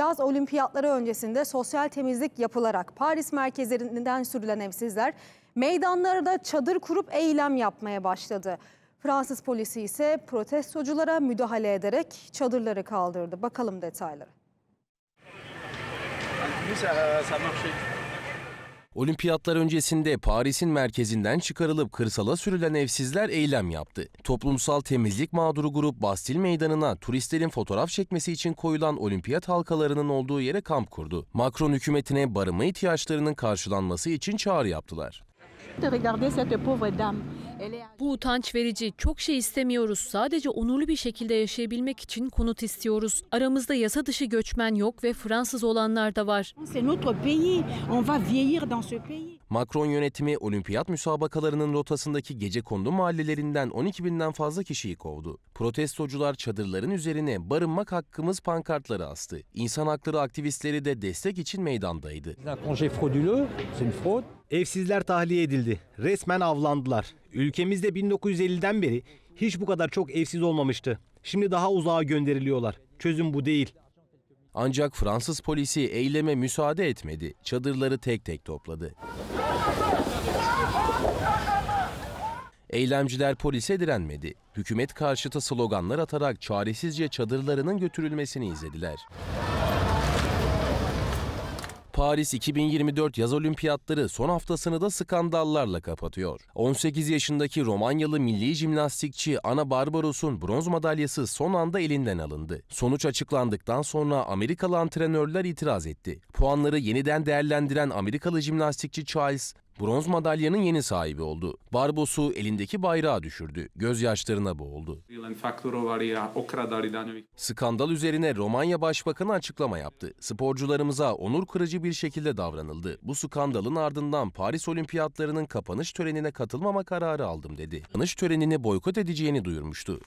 Yaz olimpiyatları öncesinde sosyal temizlik yapılarak Paris merkezlerinden sürülen evsizler meydanlarda çadır kurup eylem yapmaya başladı. Fransız polisi ise protestoculara müdahale ederek çadırları kaldırdı. Bakalım detayları. Olimpiyatlar öncesinde Paris'in merkezinden çıkarılıp kırsala sürülen evsizler eylem yaptı. Toplumsal temizlik mağduru grup Bastil Meydanı'na turistlerin fotoğraf çekmesi için koyulan olimpiyat halkalarının olduğu yere kamp kurdu. Macron hükümetine barınma ihtiyaçlarının karşılanması için çağrı yaptılar. Bu utanç verici. Çok şey istemiyoruz. Sadece onurlu bir şekilde yaşayabilmek için konut istiyoruz. Aramızda yasa dışı göçmen yok ve Fransız olanlar da var. Macron yönetimi olimpiyat müsabakalarının rotasındaki gece kondu mahallelerinden 12 binden fazla kişiyi kovdu. Protestocular çadırların üzerine barınmak hakkımız pankartları astı. İnsan hakları aktivistleri de destek için meydandaydı. Evsizler tahliye edildi. Resmen avlandılar. Ülkemizde 1950'den beri hiç bu kadar çok evsiz olmamıştı. Şimdi daha uzağa gönderiliyorlar. Çözüm bu değil. Ancak Fransız polisi eyleme müsaade etmedi. Çadırları tek tek topladı. Eylemciler polise direnmedi. Hükümet karşıtı sloganlar atarak çaresizce çadırlarının götürülmesini izlediler. Paris 2024 yaz olimpiyatları son haftasını da skandallarla kapatıyor. 18 yaşındaki Romanyalı milli jimnastikçi Ana Barbaros'un bronz madalyası son anda elinden alındı. Sonuç açıklandıktan sonra Amerikalı antrenörler itiraz etti. Puanları yeniden değerlendiren Amerikalı jimnastikçi Charles, bronz madalyanın yeni sahibi oldu. Barbos'u elindeki bayrağı düşürdü. Gözyaşlarına boğuldu. Skandal üzerine Romanya Başbakanı açıklama yaptı. Sporcularımıza onur kırıcı bir şekilde davranıldı. Bu skandalın ardından Paris Olimpiyatlarının kapanış törenine katılmama kararı aldım dedi. Kapanış törenini boykot edeceğini duyurmuştu.